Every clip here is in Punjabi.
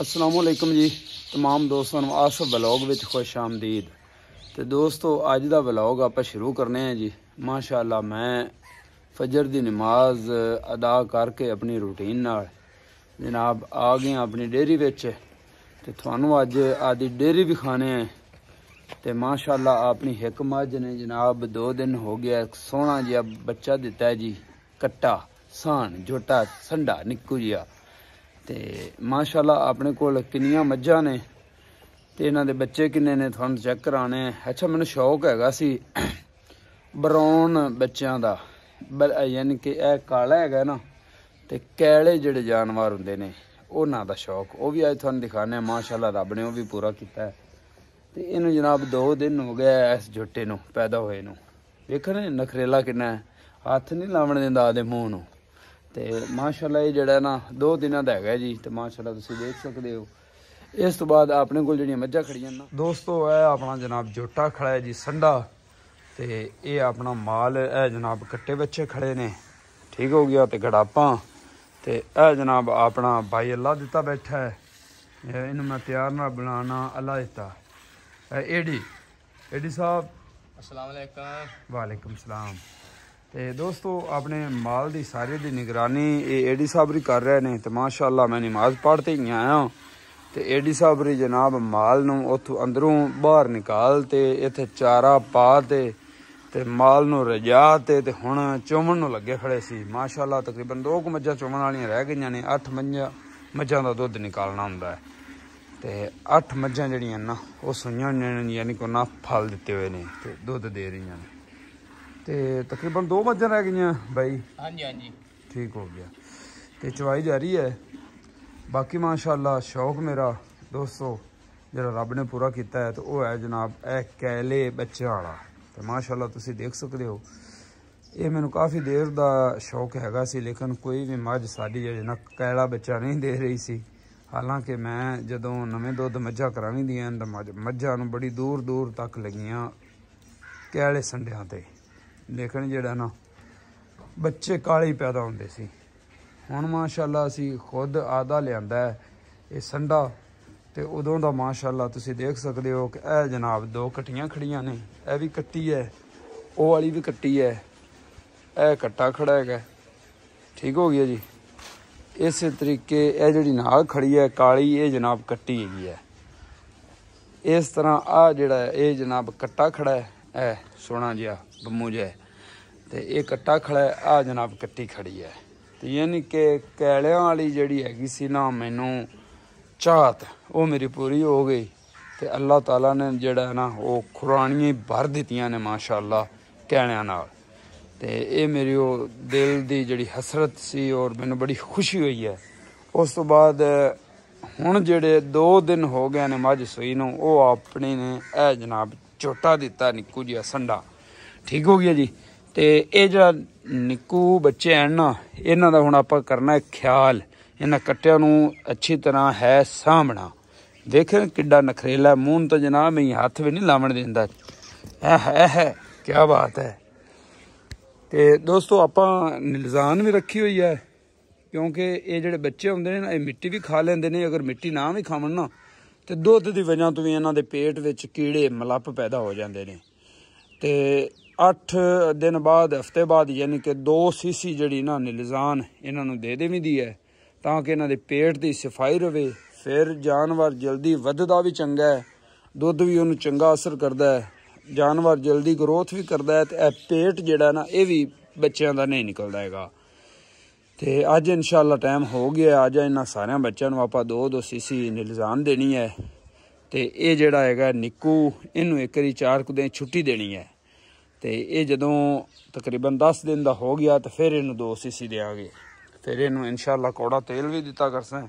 ਅਸਲਾਮੁਅਲੈਕਮ ਜੀ तमाम ਦੋਸਤਾਂ ਨੂੰ ਆਸ ਵਲੌਗ ਵਿੱਚ ਖੁਸ਼ ਆਮਦੀਦ ਤੇ ਦੋਸਤੋ ਅੱਜ ਦਾ ਵਲੌਗ ਆਪਾਂ ਸ਼ੁਰੂ ਕਰਨੇ ਆ ਜੀ ਮਾਸ਼ਾਅੱਲਾ ਮੈਂ ਫਜਰ ਦੀ ਨਮਾਜ਼ ਅਦਾ ਕਰਕੇ ਆਪਣੀ ਰੂਟੀਨ ਨਾਲ ਜਨਾਬ ਆ ਗਏ ਆਪਣੀ ਡੇਰੀ ਵਿੱਚ ਤੇ ਤੁਹਾਨੂੰ ਅੱਜ ਆਦੀ ਡੇਰੀ ਵੀ ਖਾਣੇ ਆ ਤੇ ਮਾਸ਼ਾਅੱਲਾ ਆਪਣੀ ਹਕਮਤ ਨੇ ਜਨਾਬ 2 ਦਿਨ ਹੋ ਗਿਆ ਸੋਹਣਾ ਜਿਹਾ ਬੱਚਾ ਦਿੱਤਾ ਜੀ ਕੱਟਾ ਸਾਨ ਝੋਟਾ ਸੰਡਾ ਨਿੱਕੂ ਜਿਹਾ ਤੇ ਮਾਸ਼ਾਅੱਲਾ ਆਪਣੇ ਕੋਲ ਕਿੰਨੀਆਂ ਮੱਝਾਂ ਨੇ ਤੇ ਇਹਨਾਂ ਦੇ ਬੱਚੇ ਕਿੰਨੇ ਨੇ ਤੁਹਾਨੂੰ ਚੈੱਕ ਕਰਾਣੇ ਅੱਛਾ ਮੈਨੂੰ ਸ਼ੌਕ ਹੈਗਾ ਸੀ ਬਰਾਉਨ ਬੱਚਿਆਂ ਦਾ ਯਾਨੀ ਕਿ ਇਹ ਕਾਲਾ ਹੈਗਾ ਨਾ ਤੇ ਕੈਲੇ ਜਿਹੜੇ ਜਾਨਵਰ ਹੁੰਦੇ ਨੇ ਉਹਨਾਂ ਦਾ ਸ਼ੌਕ ਉਹ ਵੀ ਅੱਜ ਤੁਹਾਨੂੰ ਦਿਖਾਣਾ ਮਾਸ਼ਾਅੱਲਾ ਰੱਬ ਨੇ ਉਹ ਵੀ ਪੂਰਾ ਕੀਤਾ ਤੇ ਇਹਨੂੰ ਜਨਾਬ 2 ਦਿਨ ਹੋ ਗਏ ਇਸ ਝੋਟੇ ਨੂੰ ਪੈਦਾ ਹੋਏ ਨੂੰ ਵੇਖਣੇ ਨਖਰੇਲਾ ਕਿੰਨਾ ਹੱਥ ਨਹੀਂ ਲਾਉਣ ਦਿੰਦਾ ਆਦੇ ਮੂੰਹ ਨੂੰ ਤੇ ਮਾਸ਼ਾਅੱਲਾ ਇਹ ਜਿਹੜਾ ਨਾ ਦੋ ਦਿਨਾਂ ਦਾ ਹੈਗਾ ਜੀ ਤੇ ਮਾਸ਼ਾਅੱਲਾ ਤੁਸੀਂ ਦੇਖ ਸਕਦੇ ਹੋ ਇਸ ਤੋਂ ਬਾਅਦ ਆਪਣੇ ਕੋਲ ਜਿਹੜੀਆਂ ਮੱਝਾਂ ਖੜੀਆਂ ਨਾ ਦੋਸਤੋ ਇਹ ਆਪਣਾ ਜਨਾਬ ਜੋਟਾ ਖੜਾ ਹੈ ਜੀ ਸੰਡਾ ਤੇ ਇਹ ਆਪਣਾ ਮਾਲ ਇਹ ਜਨਾਬ ਕੱਟੇ ਵਿੱਚ ਖੜੇ ਨੇ ਠੀਕ ਹੋ ਗਿਆ ਤੇ ਘੜਾਪਾਂ ਤੇ ਇਹ ਜਨਾਬ ਆਪਣਾ ਭਾਈ ਅੱਲਾ ਦਿੱਤਾ ਬੈਠਾ ਹੈ ਇਹਨੂੰ ਮੈਂ ਤਿਆਰ ਨਾਲ ਬਣਾਣਾ ਅੱਲਾ ਦਿੱਤਾ ਏਡੀ ਏਡੀ ਸਾਹਿਬ ਅਸਲਾਮ ਅਲੈਕਮ ਵਾਲੇਕਮ ਸਲਾਮ ਤੇ ਦੋਸਤੋ ਆਪਣੇ ਮਾਲ ਦੀ ਸਾਰੇ ਦੀ ਨਿਗਰਾਨੀ ਇਹ ਏਡੀ ਸਾਬਰੀ ਕਰ ਰਹੇ ਨੇ ਤੇ ਮਾਸ਼ਾਅੱਲਾ ਮੈਂ ਨਮਾਜ਼ ਪੜ੍ਹਤੇ ਹੀ ਆਇਆ ਤੇ ਏਡੀ ਸਾਬਰੀ ਜਨਾਬ ਮਾਲ ਨੂੰ ਉੱਥੋਂ ਅੰਦਰੋਂ ਬਾਹਰ ਨਿਕਾਲ ਤੇ ਇੱਥੇ ਚਾਰਾ ਪਾ ਤੇ ਤੇ ਮਾਲ ਨੂੰ ਰਜਾ ਤੇ ਤੇ ਹੁਣ ਚੁੰਮਣ ਨੂੰ ਲੱਗੇ ਖੜੇ ਸੀ ਮਾਸ਼ਾਅੱਲਾ ਤਕਰੀਬਨ 2 ਕੁ ਮੱਝਾਂ ਚੁੰਮਣ ਵਾਲੀਆਂ ਰਹਿ ਗਈਆਂ ਨੇ 8 ਮੱਝਾਂ ਮੱਝਾਂ ਦਾ ਦੁੱਧ ਨਿਕਾਲਣਾ ਹੁੰਦਾ ਹੈ ਤੇ 8 ਮੱਝਾਂ ਜਿਹੜੀਆਂ ਨਾ ਉਹ ਸੁਈਆਂ ਨੇ ਯਾਨੀ ਕੋ ਨਾ ਫਲ ਦਿੱਤੇ ਹੋਏ ਨੇ ਤੇ ਦੁੱਧ ਦੇ ਰਹੀਆਂ ਨੇ ਤੇ ਤਕਰੀਬਨ ਦੋ ਮੱਝਾਂ ਰਹਿ ਗਈਆਂ ਬਾਈ ਹਾਂਜੀ ਹਾਂਜੀ ਠੀਕ ਹੋ ਗਿਆ ਤੇ ਚਵਾਈ ਜਾ ਰਹੀ ਹੈ ਬਾਕੀ ਮਾਸ਼ਾਅੱਲਾ ਸ਼ੌਕ ਮੇਰਾ ਦੋਸਤੋ ਜਿਹੜਾ ਰੱਬ ਨੇ ਪੂਰਾ ਕੀਤਾ ਹੈ ਤੇ ਉਹ ਹੈ ਜਨਾਬ ਇਹ ਕੈਲੇ ਬੱਚਾ ਵਾਲਾ ਤੇ ਮਾਸ਼ਾਅੱਲਾ ਤੁਸੀਂ ਦੇਖ ਸਕਦੇ ਹੋ ਇਹ ਮੈਨੂੰ ਕਾਫੀ ਦੇਰ ਦਾ ਸ਼ੌਕ ਹੈਗਾ ਸੀ ਲੇਕਿਨ ਕੋਈ ਵੀ ਮੱਝ ਸਾਡੀ ਜਿਹੜਾ ਨਾ ਕੈਲਾ ਬੱਚਾ ਨਹੀਂ ਦੇ ਰਹੀ ਸੀ ਹਾਲਾਂਕਿ ਮੈਂ ਜਦੋਂ ਨਵੇਂ ਦੁੱਧ ਮੱਝਾਂ ਕਰਾਣੀ ਦੀਆਂ ਮੱਝਾਂ ਨੂੰ ਬੜੀ ਦੂਰ ਦੂਰ ਤੱਕ ਲਗੀਆਂ ਕੈਲੇ ਸੰਡਿਆਂ ਤੇ ਲੇਖਣ ਜਿਹੜਾ ਨਾ ਬੱਚੇ ਕਾਲੇ ਪੈਦਾ ਹੁੰਦੇ ਸੀ ਹੁਣ ਮਾਸ਼ਾਅੱਲਾ ਅਸੀਂ ਖੁਦ ਆਦਾ ਲਿਆਂਦਾ ਹੈ ਇਹ ਸੰਡਾ ਤੇ ਉਦੋਂ ਦਾ ਮਾਸ਼ਾਅੱਲਾ ਤੁਸੀਂ ਦੇਖ ਸਕਦੇ ਹੋ ਕਿ ਇਹ ਜਨਾਬ ਦੋ ਕਟੀਆਂ ਖੜੀਆਂ ਨੇ ਇਹ ਵੀ ਕੱਟੀ ਹੈ ਉਹ ਵਾਲੀ ਵੀ ਕੱਟੀ ਹੈ ਇਹ ਕੱਟਾ ਖੜਾ ਹੈਗਾ ਠੀਕ ਹੋ ਗਿਆ ਜੀ ਇਸੇ ਤਰੀਕੇ ਇਹ ਜਿਹੜੀ ਨਾਲ ਖੜੀ ਹੈ ਕਾਲੀ ਇਹ ਜਨਾਬ ਕੱਟੀ ਹੈਗੀ ਹੈ ਇਸ ਤਰ੍ਹਾਂ ਆ ਜਿਹੜਾ ਇਹ ਜਨਾਬ ਕੱਟਾ ਖੜਾ ਹੈ ਇਹ ਸੋਹਣਾ ਜਿਹਾ ਬੰਮੂ ਜੇ ਤੇ ਇਹ ਕੱਟਾ ਖੜਾ ਆ ਜਨਾਬ ਕੱਟੀ ਖੜੀ ਹੈ ਤੇ ਯਾਨੀ ਕਿ ਕੈਲਿਆਂ ਵਾਲੀ ਜਿਹੜੀ ਹੈਗੀ ਸੀ ਨਾ ਮੈਨੂੰ ਚਾਹਤ ਉਹ ਮੇਰੀ ਪੂਰੀ ਹੋ ਗਈ ਤੇ ਅੱਲਾਹ ਤਾਲਾ ਨੇ ਜਿਹੜਾ ਨਾ ਉਹ ਖੁਰਾਣੀਆਂ ਭਰ ਦਿੱਤੀਆਂ ਨੇ ਮਾਸ਼ਾਅੱਲਾ ਕਹਿਣਿਆਂ ਨਾਲ ਤੇ ਇਹ ਮੇਰੀ ਉਹ ਦਿਲ ਦੀ ਜਿਹੜੀ ਹਸਰਤ ਸੀ ਔਰ ਮੈਨੂੰ ਬੜੀ ਖੁਸ਼ੀ ਹੋਈ ਹੈ ਉਸ ਤੋਂ ਬਾਅਦ ਹੁਣ ਜਿਹੜੇ 2 ਦਿਨ ਹੋ ਗਏ ਨੇ ਮੱਝ ਸੂਈ ਨੂੰ ਉਹ ਆਪਣੇ ਨੇ ਇਹ ਜਨਾਬ ਝੋਟਾ ਦਿੱਤਾ ਨਿੱਕੂ ਜਿਹਾ ਸੰਡਾ ਠੀਕ ਹੋ ਗਿਆ ਜੀ ਤੇ ਇਹ ਜਿਹੜਾ ਨਿੱਕੂ ਬੱਚੇ ਹਨ ਨਾ ਇਹਨਾਂ ਦਾ ਹੁਣ ਆਪਾਂ ਕਰਨਾ ਹੈ ਖਿਆਲ ਇਹਨਾਂ ਕੱਟਿਆਂ ਨੂੰ ਅੱਛੀ ਤਰ੍ਹਾਂ ਹੈ ਸਾਹਮਣਾ ਦੇਖਣ ਕਿੱਡਾ ਨਖਰੇਲਾ ਮੂੰਹ ਤਾਂ ਜਨਾਬ ਹੀ ਹੱਥ ਵੀ ਨਹੀਂ ਲਾਉਣ ਦਿੰਦਾ ਐ ਹੈ ਹੈ ਕੀ ਬਾਤ ਹੈ ਤੇ ਦੋਸਤੋ ਆਪਾਂ ਨਿਲਜ਼ਾਨ ਵੀ ਰੱਖੀ ਹੋਈ ਹੈ ਕਿਉਂਕਿ ਇਹ ਜਿਹੜੇ ਬੱਚੇ ਹੁੰਦੇ ਨੇ ਨਾ ਇਹ ਮਿੱਟੀ ਵੀ ਖਾ ਲੈਂਦੇ ਨੇ ਅਗਰ ਮਿੱਟੀ ਨਾ ਵੀ ਖਾਵਣ ਨਾ ਤੇ ਦੁੱਧ ਦੀ ਵਜ੍ਹਾ ਤੋਂ ਵੀ ਇਹਨਾਂ ਦੇ ਪੇਟ ਵਿੱਚ ਕੀੜੇ ਮਲੱਪ ਪੈਦਾ ਹੋ ਜਾਂਦੇ ਨੇ ਤੇ 8 ਦਿਨ ਬਾਅਦ ਹਫਤੇ ਬਾਅਦ ਯਾਨੀ ਕਿ 2 ਸੀਸੀ ਜਿਹੜੀ ਇਹਨਾਂ ਨੇ ਲਿਜ਼ਾਨ ਇਹਨਾਂ ਨੂੰ ਦੇ ਦੇਵੀਂਦੀ ਹੈ ਤਾਂ ਕਿ ਇਹਨਾਂ ਦੇ ਪੇਟ ਦੀ ਸਫਾਈ ਰਵੇ ਫਿਰ ਜਾਨਵਰ ਜਲਦੀ ਵੱਧਦਾ ਵੀ ਚੰਗਾ ਹੈ ਦੁੱਧ ਵੀ ਉਹਨੂੰ ਚੰਗਾ ਅਸਰ ਕਰਦਾ ਹੈ ਜਾਨਵਰ ਜਲਦੀ ਗਰੋਥ ਵੀ ਕਰਦਾ ਹੈ ਤੇ ਇਹ ਪੇਟ ਜਿਹੜਾ ਨਾ ਇਹ ਵੀ ਬੱਚਿਆਂ ਦਾ ਨਹੀਂ ਨਿਕਲਦਾ ਹੈਗਾ ਤੇ ਅੱਜ ਇਨਸ਼ਾਅੱਲਾ ਟਾਈਮ ਹੋ ਗਿਆ ਆ ਜਾ ਇਹਨਾਂ ਸਾਰਿਆਂ ਬੱਚਿਆਂ ਨੂੰ ਆਪਾਂ ਦੋ ਦੋ ਸੀਸੀ ਨਿਲਜ਼ਾਨ ਦੇਣੀ ਹੈ ਤੇ ਇਹ ਜਿਹੜਾ ਹੈਗਾ ਨਿੱਕੂ ਇਹਨੂੰ ਇੱਕ ਵਾਰੀ ਚਾਰ ਕੁ ਦਿਨ ਛੁੱਟੀ ਦੇਣੀ ਹੈ ਤੇ ਇਹ ਜਦੋਂ ਤਕਰੀਬਨ 10 ਦਿਨ ਦਾ ਹੋ ਗਿਆ ਤਾਂ ਫਿਰ ਇਹਨੂੰ 2 ਸੀਸੀ ਦੇਾਂਗੇ ਫਿਰ ਇਹਨੂੰ ਇਨਸ਼ਾਅੱਲਾ ਕੋੜਾ ਤੇਲ ਵੀ ਦਿੱਤਾ ਕਰਸਾਂ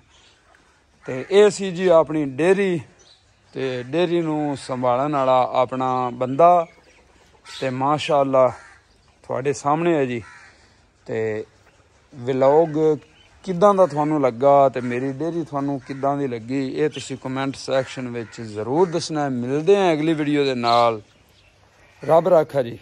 ਤੇ ਇਹ ਸੀ ਜੀ ਆਪਣੀ ਡੇਰੀ ਤੇ ਡੇਰੀ ਨੂੰ ਸੰਭਾਲਣ ਵਾਲਾ ਆਪਣਾ ਬੰਦਾ ਤੇ ਮਾਸ਼ਾਅੱਲਾ ਤੁਹਾਡੇ ਸਾਹਮਣੇ ਹੈ ਜੀ ਤੇ ਵਲੌਗ ਕਿੱਦਾਂ ਦਾ ਤੁਹਾਨੂੰ ਲੱਗਾ ਤੇ ਮੇਰੀ ਡੇਰੀ ਤੁਹਾਨੂੰ ਕਿੱਦਾਂ ਦੀ ਲੱਗੀ ਇਹ ਤੁਸੀਂ ਕਮੈਂਟ ਸੈਕਸ਼ਨ ਵਿੱਚ ਜ਼ਰੂਰ ਦੱਸਣਾ ਮਿਲਦੇ ਆਂ ਅਗਲੀ ਵੀਡੀਓ ਦੇ ਨਾਲ Rabra